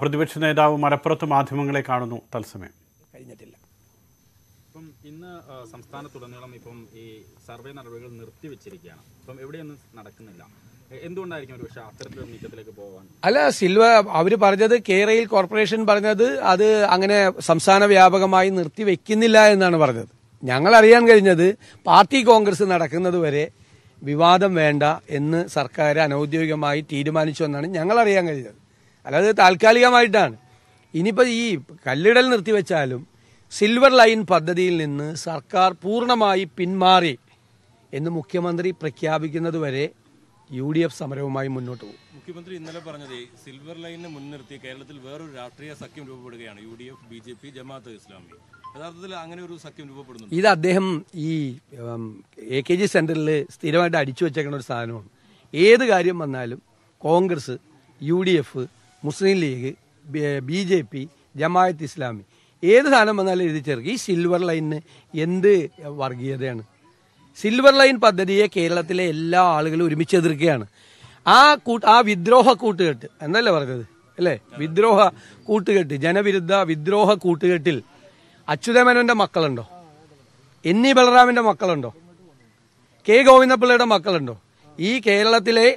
പ്രതിപക്ഷ നേതാവ് മലപ്പുറത്ത് മാധ്യമങ്ങളെ കാണുന്നു തത്സമയം കഴിഞ്ഞിട്ടില്ല ഇപ്പം ഇന്ന് സംസ്ഥാനത്തുടനീളം ഇപ്പം ഈ സർവേ നടപടികൾ നിർത്തിവെച്ചിരിക്കുകയാണ് ഇപ്പം എവിടെയൊന്നും നടക്കുന്നില്ല അല്ല സിൽവ അവർ പറഞ്ഞത് കേരയിൽ കോർപ്പറേഷൻ പറഞ്ഞത് അത് അങ്ങനെ സംസ്ഥാന വ്യാപകമായി നിർത്തിവെക്കുന്നില്ല എന്നാണ് പറഞ്ഞത് ഞങ്ങൾ അറിയാൻ കഴിഞ്ഞത് പാർട്ടി കോൺഗ്രസ് നടക്കുന്നത് വരെ വിവാദം വേണ്ട എന്ന് സർക്കാർ അനൌദ്യോഗികമായി തീരുമാനിച്ചു എന്നാണ് ഞങ്ങൾ അറിയാൻ കഴിഞ്ഞത് അല്ലാതെ താൽക്കാലികമായിട്ടാണ് ഇനിയിപ്പോൾ ഈ കല്ലിടൽ നിർത്തിവെച്ചാലും സിൽവർ ലൈൻ പദ്ധതിയിൽ നിന്ന് സർക്കാർ പൂർണ്ണമായി പിന്മാറി എന്ന് മുഖ്യമന്ത്രി പ്രഖ്യാപിക്കുന്നതുവരെ യു ഡി എഫ് സമരവുമായി മുന്നോട്ട് പോകും മുഖ്യമന്ത്രി ഇന്നലെ പറഞ്ഞത് സിൽവർ ലൈനിനെ മുൻനിർത്തി കേരളത്തിൽ വേറൊരു രാഷ്ട്രീയ സഖ്യം രൂപപ്പെടുകയാണ് U D F B J P Jamaat Islami യഥാർത്ഥത്തിൽ അങ്ങനെ ഒരു സഖ്യം രൂപപ്പെടുന്നു ഇത് അദ്ദേഹം ഈ എ കെ ജി സെന്ററിൽ സ്ഥിരമായിട്ട് അടിച്ചു വെച്ചേക്കുന്ന ഒരു സാധനമാണ് ഏത് കാര്യം വന്നാലും Congress U D F Muslim League B J P Jamaat Islami ഏത് സാധനം വന്നാലും എഴുതി ചേർക്കുക ഈ സിൽവർ ലൈനിന് എന്ത് വർഗീയതയാണ് സിൽവർ ലൈൻ പദ്ധതിയെ കേരളത്തിലെ എല്ലാ ആളുകളും ഒരുമിച്ച് എതിർക്കുകയാണ് ആ കൂട്ട് ആ വിദ്രോഹ കൂട്ടുകെട്ട് എന്നല്ലേ പറഞ്ഞത് അല്ലേ വിദ്രോഹ കൂട്ടുകെട്ട് ജനവിരുദ്ധ വിദ്രോഹ കൂട്ടുകെട്ടിൽ അച്യുതമേനോന്റെ മക്കളുണ്ടോ ഇ ബലറാമിന്റെ മക്കളുണ്ടോ കെ ഗോവിന്ദപിള്ളയുടെ മക്കളുണ്ടോ ഈ കേരളത്തിലെ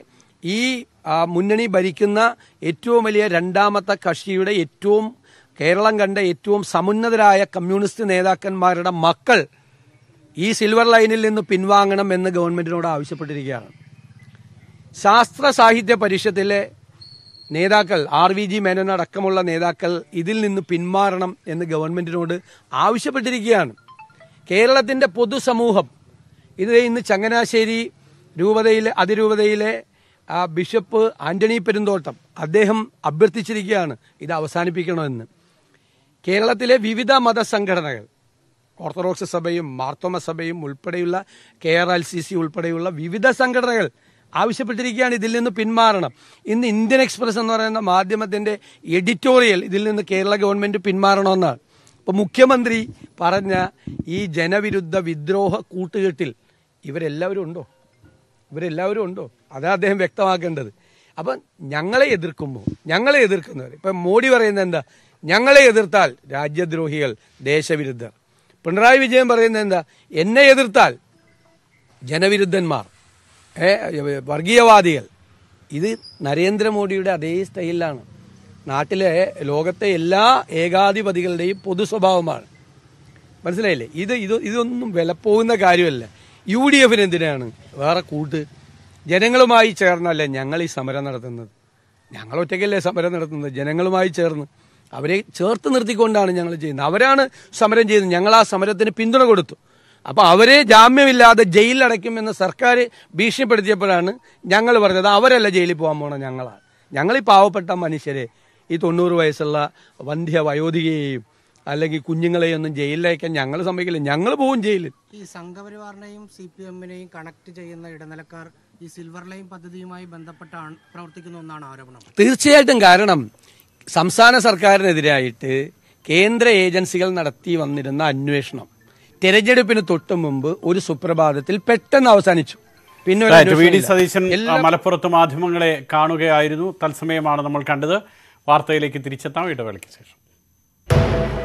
ഈ മുന്നണി ഭരിക്കുന്ന ഏറ്റവും വലിയ രണ്ടാമത്തെ കക്ഷിയുടെ ഏറ്റവും കേരളം കണ്ട ഏറ്റവും സമുന്നതരായ കമ്മ്യൂണിസ്റ്റ് നേതാക്കന്മാരുടെ മക്കൾ ഈ സിൽവർ ലൈനിൽ നിന്ന് പിൻവാങ്ങണം എന്ന് ഗവൺമെൻറ്റിനോട് ആവശ്യപ്പെട്ടിരിക്കുകയാണ് ശാസ്ത്ര സാഹിത്യ പരിഷത്തിലെ നേതാക്കൾ ആർ വി ജി മേനോൻ അടക്കമുള്ള നേതാക്കൾ ഇതിൽ നിന്ന് പിന്മാറണം എന്ന് ഗവൺമെൻറ്റിനോട് ആവശ്യപ്പെട്ടിരിക്കുകയാണ് കേരളത്തിൻ്റെ പൊതുസമൂഹം ഇത് ഇന്ന് ചങ്ങനാശ്ശേരി രൂപതയിലെ അതിരൂപതയിലെ ആ ബിഷപ്പ് ആന്റണി പെരുന്തോട്ടം അദ്ദേഹം അഭ്യർത്ഥിച്ചിരിക്കുകയാണ് ഇത് അവസാനിപ്പിക്കണമെന്ന് കേരളത്തിലെ വിവിധ മതസംഘടനകൾ ഓർത്തഡോക്സ് സഭയും മാർത്തോമ സഭയും ഉൾപ്പെടെയുള്ള K R L C C ഉൾപ്പെടെയുള്ള വിവിധ സംഘടനകൾ ആവശ്യപ്പെട്ടിരിക്കുകയാണ് ഇതിൽ നിന്ന് പിന്മാറണം ഇന്ന് ഇന്ത്യൻ എക്സ്പ്രസ് എന്ന് പറയുന്ന മാധ്യമത്തിന്റെ എഡിറ്റോറിയൽ ഇതിൽ നിന്ന് കേരള ഗവൺമെന്റ് പിന്മാറണമെന്നാണ് അപ്പോൾ മുഖ്യമന്ത്രി പറഞ്ഞ ഈ ജനവിരുദ്ധ വിദ്രോഹ കൂട്ടുകെട്ടിൽ ഇവരെല്ലാവരും ഉണ്ടോ ഇവരെല്ലാവരും ഉണ്ടോ അതാണ് അദ്ദേഹം വ്യക്തമാക്കേണ്ടത് അപ്പൊ ഞങ്ങളെ എതിർക്കുമ്പോൾ ഞങ്ങളെ എതിർക്കുന്നവർ ഇപ്പൊ മോഡി പറയുന്നത് എന്താ ഞങ്ങളെ എതിർത്താൽ രാജ്യദ്രോഹികൾ ദേശവിരുദ്ധർ പിണറായി വിജയൻ പറയുന്നത് എന്താ എന്നെ എതിർത്താൽ ജനവിരുദ്ധന്മാർ വർഗീയവാദികൾ ഇത് നരേന്ദ്രമോദിയുടെ അതേ സ്റ്റൈലിലാണ് നാട്ടിലെ ലോകത്തെ എല്ലാ ഏകാധിപതികളുടെയും പൊതു സ്വഭാവമാണ് മനസ്സിലായില്ലേ ഇത് ഇത് ഇതൊന്നും വിലപ്പോകുന്ന കാര്യമല്ല യു ഡി എഫിന് എന്തിനാണ് വേറെ കൂട്ട് ജനങ്ങളുമായി ചേർന്നല്ല ഞങ്ങൾ ഈ സമരം നടത്തുന്നത് ഞങ്ങൾ ഒറ്റയ്ക്കല്ലേ സമരം നടത്തുന്നത് ജനങ്ങളുമായി ചേർന്ന് അവരെ ചേർത്ത് നിർത്തിക്കൊണ്ടാണ് ഞങ്ങൾ ചെയ്യുന്നത് അവരാണ് സമരം ചെയ്യുന്നത് ഞങ്ങൾ ആ സമരത്തിന് പിന്തുണ കൊടുത്തു അപ്പോൾ അവരെ ജാമ്യമില്ലാതെ ജയിലിൽ അടയ്ക്കുമെന്ന് സർക്കാർ ഭീഷണിപ്പെടുത്തിയപ്പോഴാണ് ഞങ്ങൾ പറഞ്ഞത് അവരല്ല ജയിലിൽ പോകാൻ പോണ ഞങ്ങളാണ് ഞങ്ങൾ ഈ പാവപ്പെട്ട മനുഷ്യരെ ഈ തൊണ്ണൂറ് വയസ്സുള്ള വന്ധ്യ വയോധികയെയും അല്ലെങ്കിൽ കുഞ്ഞുങ്ങളെ ഒന്നും ജയിലിലയക്കാൻ ഞങ്ങൾ സമ്മതിക്കില്ല ഞങ്ങൾ പോകും ജയിലിൽ ഈ സംഘപരിവാറിനെയും സി പി എമ്മിനെയും കണക്ട് ചെയ്യുന്ന ഇടനിലക്കാർ ഈ സിൽവർ ലൈൻ പദ്ധതിയുമായി ബന്ധപ്പെട്ടാണ് പ്രവർത്തിക്കുന്ന ഒന്നാണ് ആരോപണം തീർച്ചയായിട്ടും കാരണം സംസ്ഥാന സർക്കാരിനെതിരായിട്ട് കേന്ദ്ര ഏജൻസികൾ നടത്തി വന്നിരുന്ന അന്വേഷണം തെരഞ്ഞെടുപ്പിന് തൊട്ടു മുമ്പ് ഒരു സുപ്രഭാതത്തിൽ പെട്ടെന്ന് അവസാനിച്ചു പിന്നെ വി ഡി സതീശൻ മലപ്പുറത്ത് മാധ്യമങ്ങളെ കാണുകയായിരുന്നു തത്സമയമാണ് നമ്മൾ കണ്ടത് വാർത്തയിലേക്ക് തിരിച്ചെത്താം ഇടവേളയ്ക്ക് ശേഷം